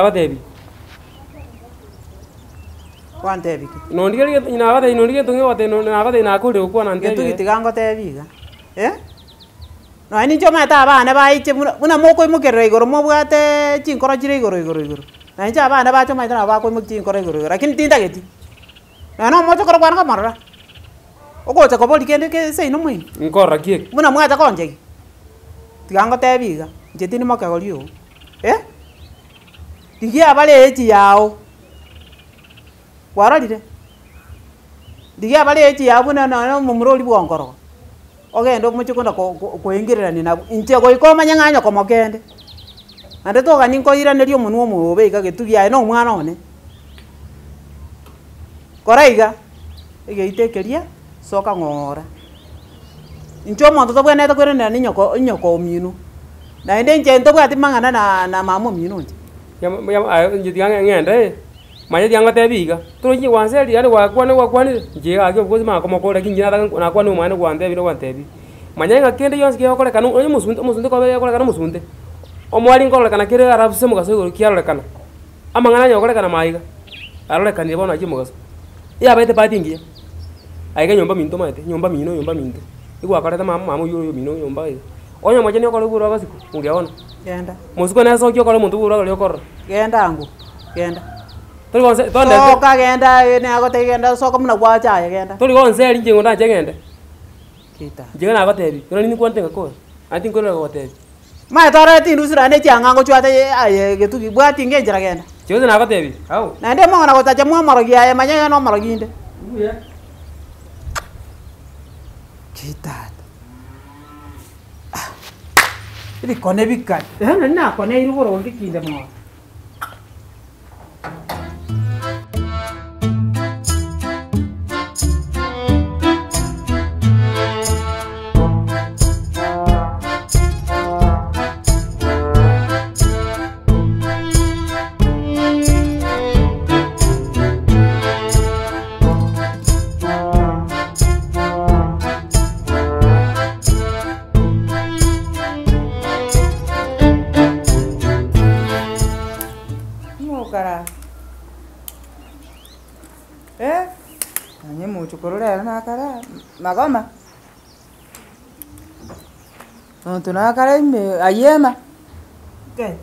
abatebi wantebikä nondikä nondikä getungä gote nabathe nakå rä gå kwana ntebi gätiga ngotebiga eh? noä nincho meta abana baiche buna mokwämũkärĩra igũrũ mwabwate chinkoro chirä igũrũ igũrũ igũrũ na nincho abana bacho maita nabo bakwämũki chinkoro igũrũ igũrũ lakini tindagäti na no mocho korwo kwana kamarora ũgũcha kobori kĩndĩ kĩseino mwĩni nkora kiek buna mwacha konjegi tiga ngotebiga nche tindä mokegori ũũ eh ndigi abala egi yawo warorire ndigi abala egi yabu nomumura oli bwongoroko ogenda omochikunda kwengererani nabo inche goikomanya ng'anya komogende ande togani nkoiraneria omonwe omobe iga getugi aye na omwana one kora iga igeitekeria soka ng'ora inche omonto tobwenete kwerenera na omino naende inche ntobwati mang'ana na mama omino nche ng'ende manya tiangatebika turonyi wanseri yani wakwane wakwane nje age ukozi mako makore kinyi nara nakwane umane kwantebire kwantebi manya ngakende yonse gyakore kana onyi musunde musunde ko bere yakore kana musunde omwali ngore kana kire arabuse mugaso iguru kyarore kana amangana nyokore kana maiga arore kana ibona ki mugaso yabete patingiya aiga nyomba minto maite nyomba mino nyomba minto igwakorete mama mama yoro yo mino nyomba iga onyo mwaje nyo korogura abasiku uliaona genda musiko nesa okyo kore muntu bura lyo korro genda angu genda tuli gonse tonde soka genda ne agote genda soka muna kwa chaya genda tuli gonse eri njengo na chegende kita njengo na agotebi yoro nini kwante ngako ati ngoro agotebi mae tore tindu sira ne changa ngo chwate aye getugi bwati ngenjira genda chiuze na agotebi au nende mona gotacha mwamorogi aye manya no moroginde uya kita ఇది కొనే బిక్క నా కొనే ఇల్లు కూడా ఒలికి ఇదే magoma muntu ime ayema ke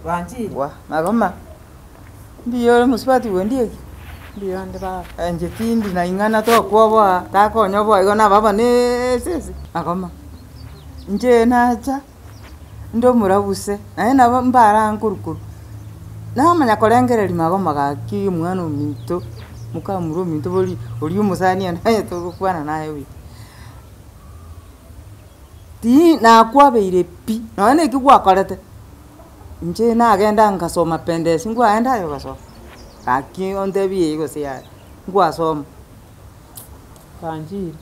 wa magoma mbiyole musipati wendieki mbiyonde baba enje tindi na ing'ana naing'ana tokwoboa takonyobwa igo nababa nesisi magoma nje nacha ndi omorabuse naye nabo mbara nkurukuru namanya korengereri magoma gaki omwana ominto mukamura ominto bori ori omusania naye togokwana naye wiki ti nakwavaire pi naone kikwakorete nje nagenda nkasoma pendesi ngwaendayo kasoma kaki ontevie kosiya ngwasoma kanjiri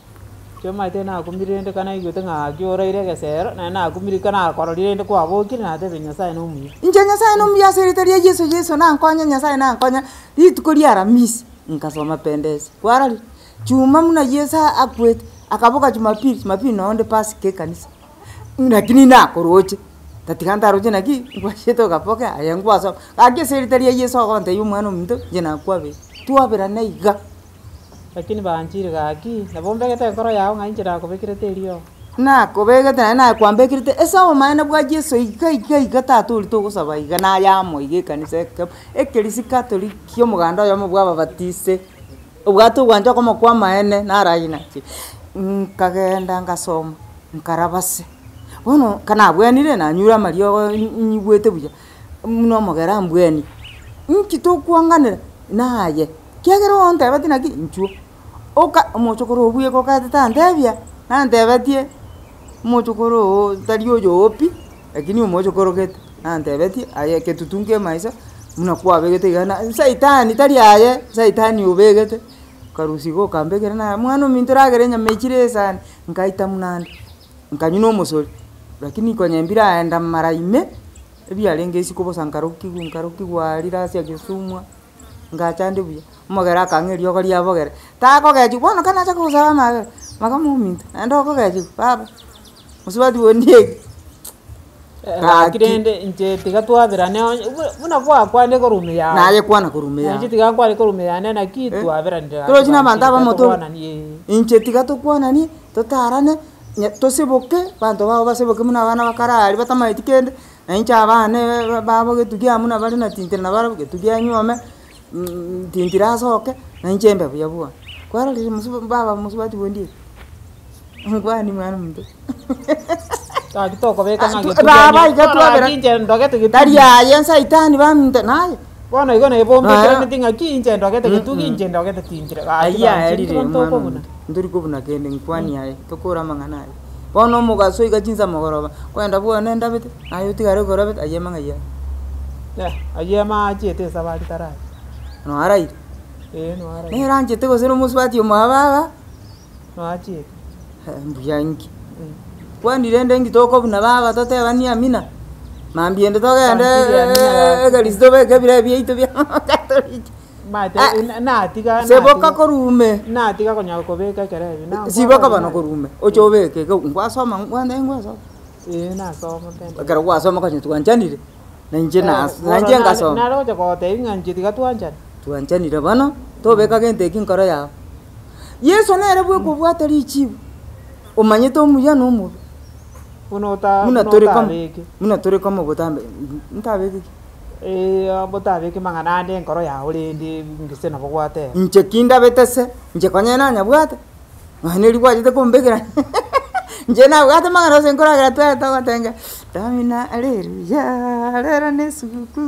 chomaite nakumirende kana igwete ng'akioraire gesero naye nakumiri kana akororire ndi kwabokire natebe nyasaye nomuya inche nyasaye nomuya asirite ria jesu jesu nankonya nyasaye nankonya rituko ria aramisi nkasoma pendesi kwarori chuma muna yesu akwete akavuka jumapili jumapili naonde pasi ke kanisa lakini na koroche. nakoroche tatikhantaroche naki ngwashete okapoke aya Kake seritaria yeso agonte yu mwana ominto jenakwabe na iga lakini banjire gaki nabo mbegete enkoro yao ng'ai nche nakobekirete erio nakobegete naye nakwambekirete esawo maene bwa jesu iga iga iga tatoli togosaba iga nayamo iga ekanisa ekemo ekerisi katoliki kia omoganda oyomo bwababatise obwate kwa maene, na chiri nkagenda ngasoma nkarabase bono kanabwenire abwenire nanyura amario nyigwete buya muno omogera mbweni nki tokwanganira naye kiagera ontebati naki nchuo oka omochokoro obuye kokate tantebia nantebetie omochokoro oo tari oyo opi lakini omochokoro kete nantebetie aye ketutunke maisa muna kwabegete igana saitani tari aye saitani obegete karusiko kambekere naye mwana mintu rakere nyamechire sana nkaita munanda nkanyuna omosori lakini kanyambira aenda mmara ime ebiarenge esiko bosa nkarokigu nkarokigu arira asia gesumwa ngachande buya omogere akang'erio okori abogere takogechi bono kanacha kogosaba magere magamo minto ende okogechi baba osibati bondieki akirende nje tiga twavärane vuna vyakwa nä kå rå mä yaa naye kwana kå rå mä yaa tiga kwa nä kå rå mä yaa nena ki eh? twaväraniä tå cina vantu ava motå inje tiga tå kuonani tå tarane tå cä bå kä vantu vao bacä bå kä må na vana vakarari vatamaiti kä ndä na inje avane vavo gä tugi amå na mm, na tintire na vara gä tugi anyuome tintire acoke na inje mbevu yavuona kwararire bava må cibati wondie ngwani mwana må tariaye saitani vaminte naye bono igo nevombekera ah, mitinga kiinche ndogete gitu mm, kiinche mm. ndogete tindire ayaariremwana nduri kuvuna kende nkwani yaye tokora mang'anaye bono omugaso iga chinsa mogoroba kwenda bwone endabete naye otigare korobete ayema ng'aya ayema achiete esabari taraye noaraire e, neranchete gose nomosubati omoababa noachiete eh, mbuyangi mm kwendire ndengi tokobuna baba totebani amina mambia eh, ndetogende eh, ekeristo bekebire biaitu bia katoliki ah, seboka korume natiga konyaga kobeka ekerebi siboka bono korume ochobeke ngwasoma ngwande ngwasoma ekero eh, gwasoma konya twanchanire nanje nanje ngasoma narocha kotebi ng'anche tiga twanchan twanchanire bono tobekage nteki nkoro yao yesu nere bwekobwatera ichibu omanyete omuya na omobi muna turika muvuta ntavekiki butaviki mang'ana ndi nkoro yao rindi ngise nabugwate nche kindavitese nche konye nanyabwate ng'aneri gwajite kumbikira nje nabwate mang'ana ase nkoragira twaretogotenga ndamina aleluya rero ne suku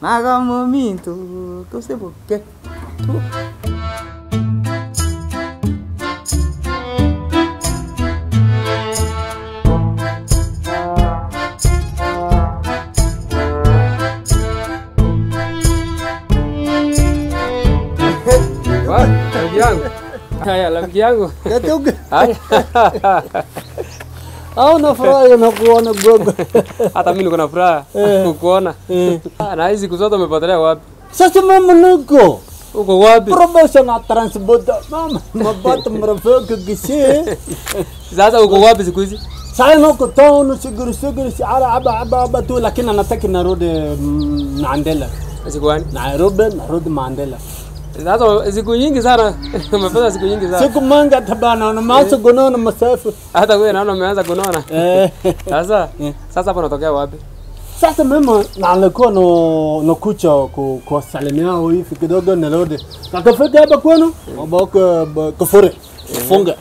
maga mominto tusebuke Haya, rafiki yangu. Katuga. Au na furaha na kuona gogo. Hata mimi niko na furaha eh. kukuona. Eh. Ah, na hizi siku umepotelea wapi? Sasa mama niko. Uko wapi? Promotion na transport mama. Mabata mrafiki kisi. Sasa uko wapi siku hizi? Sasa niko town siguru siguru si ala aba aba aba tu lakini anataka narudi mm, Mandela. Siku gani? Nairobi narudi Mandela. Nazo siku nyingi sana. Umepata siku nyingi sana. Siku manga tabana na macho gunona eh. masafu. Hata wewe naona umeanza gunona. Eh. Sasa eh. sasa hapo natokea wapi? Sasa mimi nalikuwa no nakucha ku kuwasalimia hivi kidogo nirudi. Nakafika hapa kwenu ambako kufuri. Eh. Funga.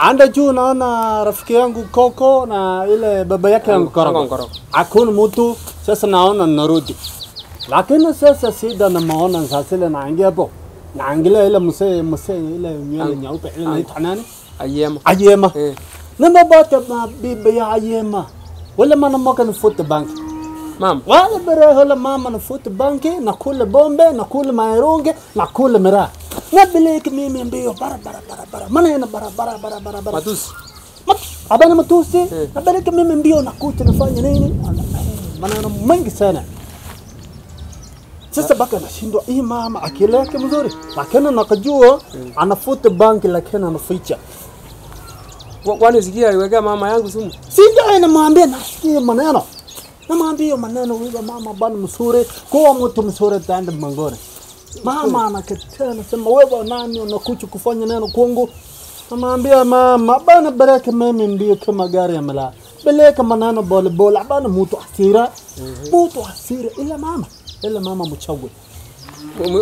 Anda juu naona rafiki yangu Koko na ile baba yake ah, yangu Koroko. Hakuna mtu sasa naona narudi lakini sasa shida namaona sasa ile naangepo naangile ile mse mse ile nywele nyeupe ile inaitwa nani? Ayema. Ayema. Eh. Nima bata mabibi ya Ayema. Wala maana mwaka nifute banki. Mama. Wala bere wala mama nifute banki na kule bombe na kule mairunge na kule miraa. Nabileki mimi mbio bara bara bara bara. Maana yana bara bara bara bara bara. Matusi. Mat abana matusi. Eh. Nabileki mimi mbio nakuta nafanya nini? Maana mengi sana. Sasa baka anashindwa hii mama akili yake mzuri, lakini nakajua anafuta banki, lakini anaficha kwani sikia aliwekea mama yangu sumu. Sija namwambia nasikia maneno. Namwambia maneno huyo mama bana msuri, kwa mtu msuri taenda mangore. Mama anakataa nasema wewe nani unakuja kufanya neno kwangu? Namwambia mama bana baraka mimi ndio kama gari ya mala. Beleka maneno bole bole bana mtu asira. Mhm. Mtu asira ila mama. Ile mama mchagwe.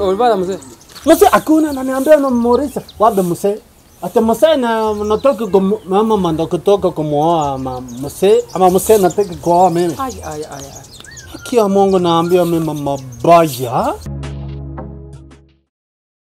Ulipata mzee? Mzee hakuna na na Morisa. Wapi mzee? Ate mzee na nataka mama manda kutoka kumuoa ama mzee ama mzee nataka kuoa mimi. Ai ai ai. Haki Mungu naambia mimi mabaya.